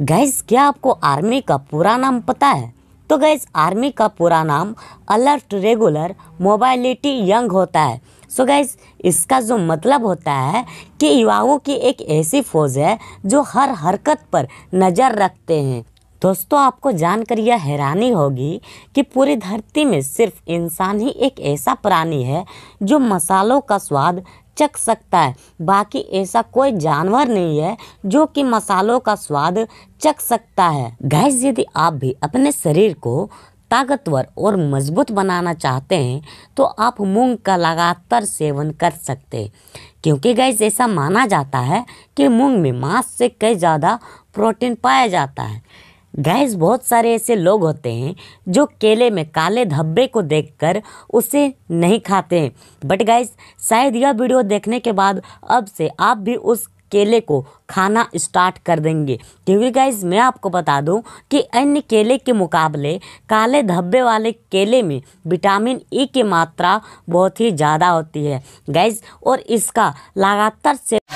gas क्या आपको army का पूरा नाम पता है तो गैस आर्मी का पूरा नाम अलर्ट रेगुलर मोबाइलिटी यंग होता है सो so गैस इसका जो मतलब होता है कि युवाओं की एक ऐसी फौज है जो हर हरकत पर नज़र रखते हैं दोस्तों आपको जानकर यह हैरानी होगी कि पूरी धरती में सिर्फ इंसान ही एक ऐसा प्राणी है जो मसालों का स्वाद चख सकता है बाकी ऐसा कोई जानवर नहीं है जो कि मसालों का स्वाद चख सकता है गैस यदि आप भी अपने शरीर को ताकतवर और मजबूत बनाना चाहते हैं तो आप मूंग का लगातार सेवन कर सकते हैं क्योंकि गैस ऐसा माना जाता है कि मूंग में मांस से कई ज़्यादा प्रोटीन पाया जाता है गैस बहुत सारे ऐसे लोग होते हैं जो केले में काले धब्बे को देखकर उसे नहीं खाते हैं बट गैस शायद यह वीडियो देखने के बाद अब से आप भी उस केले को खाना स्टार्ट कर देंगे क्योंकि गाइज मैं आपको बता दूं कि अन्य केले के मुकाबले काले धब्बे वाले केले में विटामिन ई e की मात्रा बहुत ही ज़्यादा होती है गाइज और इसका लगातार से